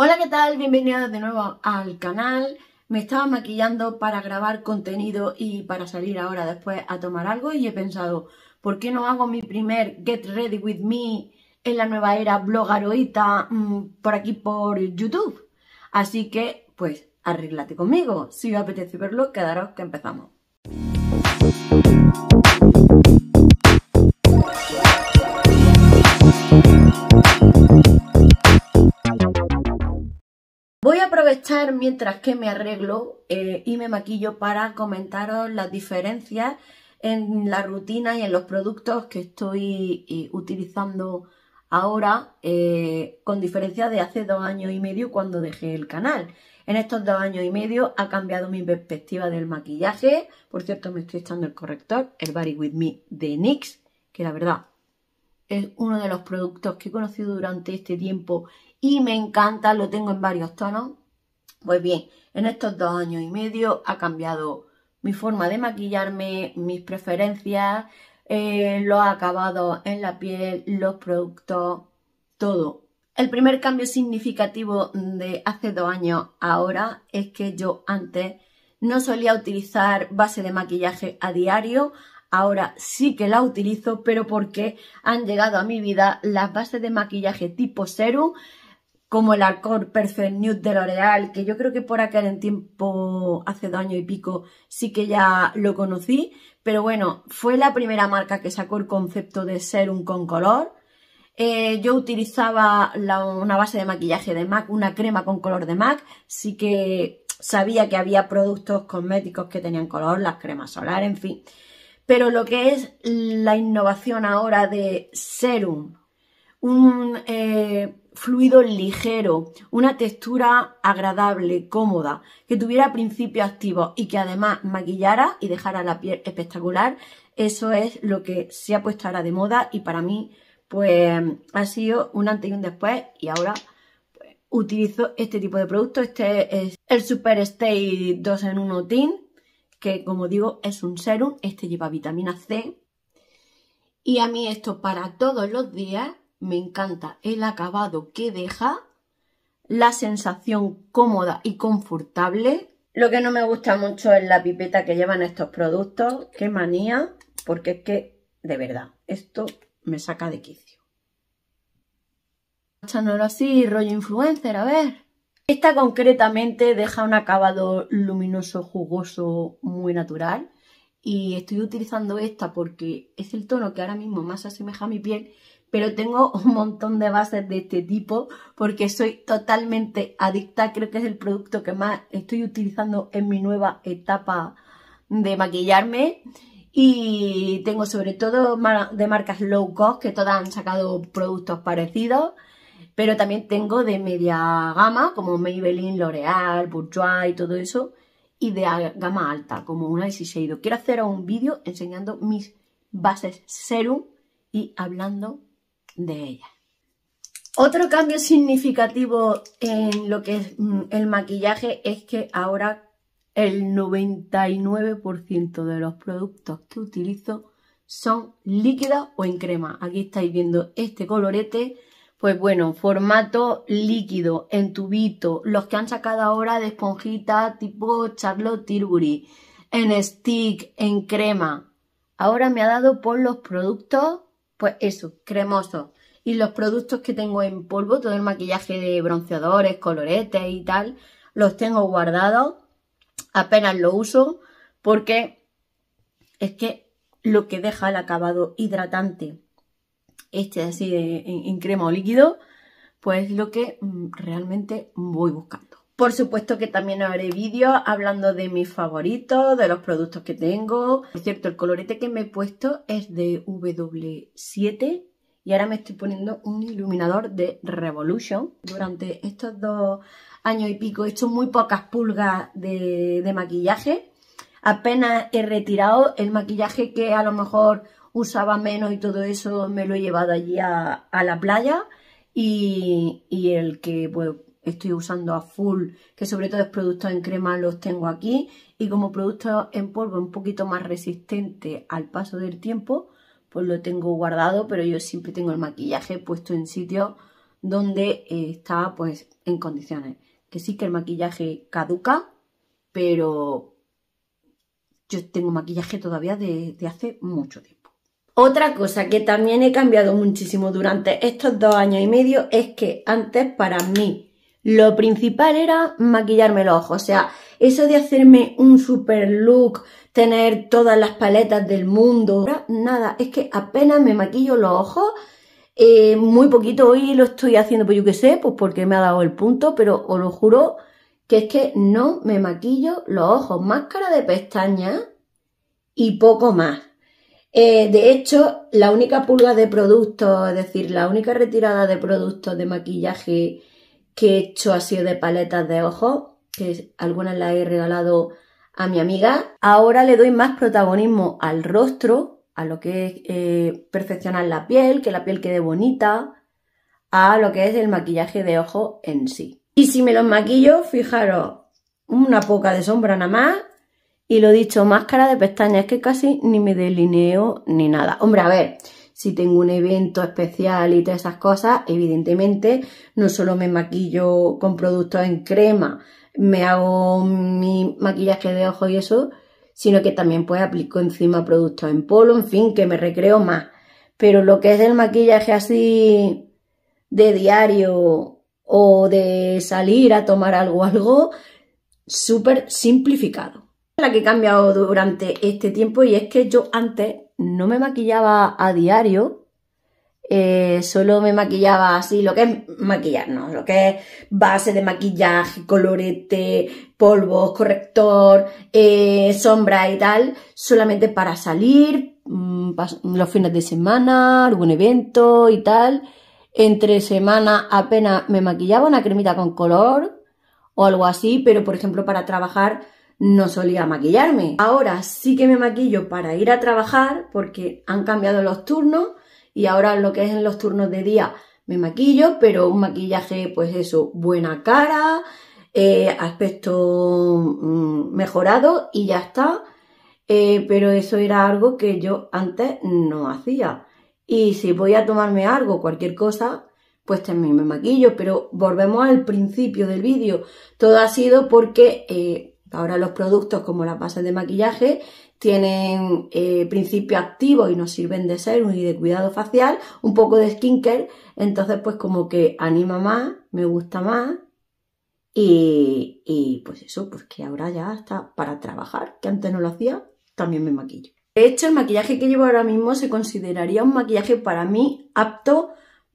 Hola, ¿qué tal? Bienvenidos de nuevo al canal. Me estaba maquillando para grabar contenido y para salir ahora después a tomar algo y he pensado, ¿por qué no hago mi primer Get Ready With Me en la nueva era blogaroita mm, por aquí por YouTube? Así que, pues, arréglate conmigo. Si os apetece verlo, quedaros que empezamos. mientras que me arreglo eh, y me maquillo para comentaros las diferencias en la rutina y en los productos que estoy eh, utilizando ahora eh, con diferencia de hace dos años y medio cuando dejé el canal. En estos dos años y medio ha cambiado mi perspectiva del maquillaje. Por cierto, me estoy echando el corrector, el Body With Me de NYX, que la verdad es uno de los productos que he conocido durante este tiempo y me encanta, lo tengo en varios tonos. Pues bien, en estos dos años y medio ha cambiado mi forma de maquillarme, mis preferencias, lo eh, los acabados en la piel, los productos, todo. El primer cambio significativo de hace dos años ahora es que yo antes no solía utilizar base de maquillaje a diario, ahora sí que la utilizo, pero porque han llegado a mi vida las bases de maquillaje tipo serum como el Accord Perfect Nude de L'Oreal, que yo creo que por aquel en tiempo, hace dos años y pico, sí que ya lo conocí, pero bueno, fue la primera marca que sacó el concepto de Serum con color. Eh, yo utilizaba una base de maquillaje de MAC, una crema con color de MAC, sí que sabía que había productos cosméticos que tenían color, las cremas solar, en fin. Pero lo que es la innovación ahora de serum, un... Eh, fluido ligero, una textura agradable, cómoda, que tuviera principios activos y que además maquillara y dejara la piel espectacular, eso es lo que se ha puesto ahora de moda y para mí pues ha sido un antes y un después y ahora pues, utilizo este tipo de producto, este es el Super Stay 2 en 1 Tint que como digo es un serum, este lleva vitamina C y a mí esto para todos los días me encanta el acabado que deja, la sensación cómoda y confortable. Lo que no me gusta mucho es la pipeta que llevan estos productos, qué manía, porque es que, de verdad, esto me saca de quicio. Echándolo así, rollo influencer, a ver. Esta concretamente deja un acabado luminoso, jugoso, muy natural. Y estoy utilizando esta porque es el tono que ahora mismo más asemeja a mi piel pero tengo un montón de bases de este tipo porque soy totalmente adicta, creo que es el producto que más estoy utilizando en mi nueva etapa de maquillarme y tengo sobre todo de marcas low cost que todas han sacado productos parecidos pero también tengo de media gama como Maybelline, L'Oreal, Bourjois y todo eso y de gama alta como una Shiseido. Quiero hacer un vídeo enseñando mis bases serum y hablando de ella. Otro cambio significativo en lo que es mm, el maquillaje es que ahora el 99% de los productos que utilizo son líquidos o en crema. Aquí estáis viendo este colorete, pues bueno, formato líquido, en tubito, los que han sacado ahora de esponjita tipo Charlotte Tilbury, en stick, en crema. Ahora me ha dado por los productos pues eso, cremoso. Y los productos que tengo en polvo, todo el maquillaje de bronceadores, coloretes y tal, los tengo guardados. Apenas lo uso porque es que lo que deja el acabado hidratante, este así en, en crema o líquido, pues lo que mm, realmente voy buscando. Por supuesto que también haré vídeos hablando de mis favoritos, de los productos que tengo. Por cierto, el colorete que me he puesto es de W7 y ahora me estoy poniendo un iluminador de Revolution. Durante estos dos años y pico he hecho muy pocas pulgas de, maquillaje. Apenas he retirado el maquillaje que a lo mejor usaba menos y todo eso me lo he llevado allí a, la playa. Y, y el que pues estoy usando a full, que sobre todo es producto en crema, los tengo aquí. Y como producto en polvo un poquito más resistente al paso del tiempo, pues lo tengo guardado, pero yo siempre tengo el maquillaje puesto en sitio donde eh, está pues en condiciones. Que sí que el maquillaje caduca, pero yo tengo maquillaje todavía de, de hace mucho tiempo. Otra cosa que también he cambiado muchísimo durante estos dos años y medio es que antes para mí lo principal era maquillarme los ojos, o sea, eso de hacerme un super look, tener todas las paletas del mundo, nada, es que apenas me maquillo los ojos, eh, muy poquito hoy lo estoy haciendo, pues yo qué sé, pues porque me ha dado el punto, pero os lo juro que es que no me maquillo los ojos, máscara de pestaña y poco más. Eh, de hecho, la única pulga de productos, es decir, la única retirada de productos de maquillaje que he hecho así de paletas de ojos, que algunas las he regalado a mi amiga. Ahora le doy más protagonismo al rostro, a lo que es eh, perfeccionar la piel, que la piel quede bonita, a lo que es el maquillaje de ojo en sí. Y si me los maquillo, fijaros, una poca de sombra nada más y lo dicho, máscara de pestañas, que casi ni me delineo ni nada. Hombre, a ver, si tengo un evento especial y todas esas cosas, evidentemente no solo me maquillo con productos en crema, me hago mi maquillaje de ojos y eso, sino que también pues aplico encima productos en polo, en fin, que me recreo más. Pero lo que es el maquillaje así de diario o de salir a tomar algo, algo, súper simplificado. La que he cambiado durante este tiempo y es que yo antes no me maquillaba a diario, eh, solo me maquillaba así, lo que es maquillar, no, lo que es base de maquillaje, colorete, polvos, corrector, eh, sombra y tal, solamente para salir mm, los fines de semana, algún evento y tal. Entre semana apenas me maquillaba una cremita con color o algo así, pero por ejemplo para trabajar no solía maquillarme. Ahora sí que me maquillo para ir a trabajar porque han cambiado los turnos y ahora lo que es en los turnos de día me maquillo, pero un maquillaje pues eso, buena cara, eh, aspecto mm, mejorado y ya está. Eh, pero eso era algo que yo antes no hacía. Y si voy a tomarme algo, cualquier cosa, pues también me maquillo. Pero volvemos al principio del vídeo. Todo ha sido porque eh, Ahora los productos como las bases de maquillaje tienen eh, principio activo y nos sirven de ser y de cuidado facial, un poco de skincare, entonces pues como que anima más, me gusta más y, y pues eso, pues que ahora ya está para trabajar, que antes no lo hacía, también me maquillo. De hecho, el maquillaje que llevo ahora mismo se consideraría un maquillaje para mí apto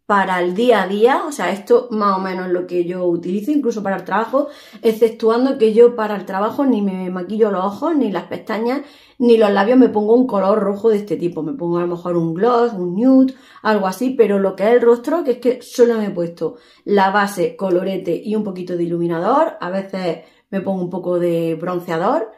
para el día a día, o sea, esto más o menos es lo que yo utilizo, incluso para el trabajo, exceptuando que yo para el trabajo ni me maquillo los ojos, ni las pestañas, ni los labios, me pongo un color rojo de este tipo, me pongo a lo mejor un gloss, un nude, algo así, pero lo que es el rostro, que es que solo me he puesto la base, colorete y un poquito de iluminador, a veces me pongo un poco de bronceador,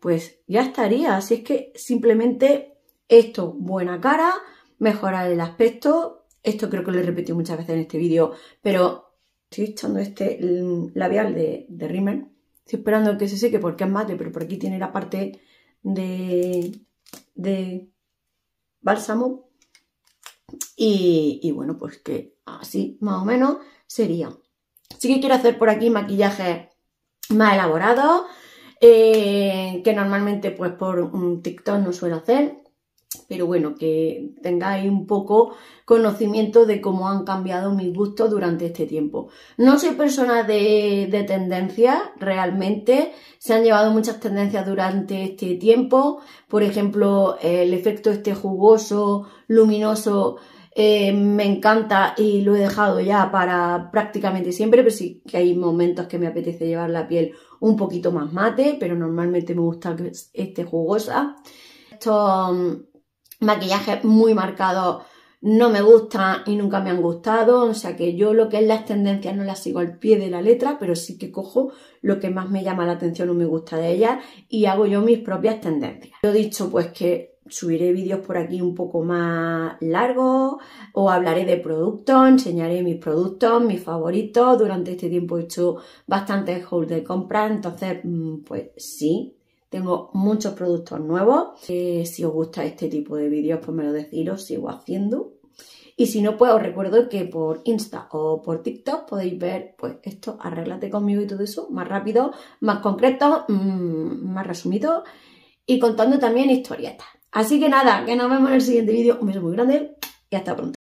pues ya estaría, así es que simplemente esto, buena cara, mejorar el aspecto, esto creo que lo he repetido muchas veces en este vídeo, pero estoy echando este labial de, de Rimmel. Estoy esperando que se seque porque es mate, pero por aquí tiene la parte de, de bálsamo. Y, bueno, pues que así más o menos sería. Sí que quiero hacer por aquí maquillaje más elaborado. Eh, que normalmente pues por un TikTok no suelo hacer pero bueno, que tengáis un poco conocimiento de cómo han cambiado mis gustos durante este tiempo. No soy persona de, de realmente se han llevado muchas tendencias durante este tiempo, por ejemplo, el efecto este jugoso, luminoso, eh, me encanta y lo he dejado ya para prácticamente siempre, pero sí que hay momentos que me apetece llevar la piel un poquito más mate, pero normalmente me gusta que esté jugosa. Estos maquillajes muy marcados no me gustan y nunca me han gustado, o sea que yo lo que es las tendencias no las sigo al pie de la letra, pero sí que cojo lo que más me llama la atención o me gusta de ellas y hago yo mis propias tendencias. he dicho, pues que subiré vídeos por aquí un poco más largos o hablaré de productos, enseñaré mis productos, mis favoritos. Durante este tiempo he hecho bastantes hauls de compra, entonces mm, pues sí, tengo muchos productos nuevos. Eh, si os gusta este tipo de vídeos, pues me lo decís, os sigo haciendo. Y si no, pues os recuerdo que por Insta o por TikTok podéis ver pues esto, arréglate conmigo y todo eso, más rápido, más concreto, mm, más resumido y contando también historietas. Así que nada, que nos vemos en el siguiente vídeo. Un beso muy grande y hasta pronto.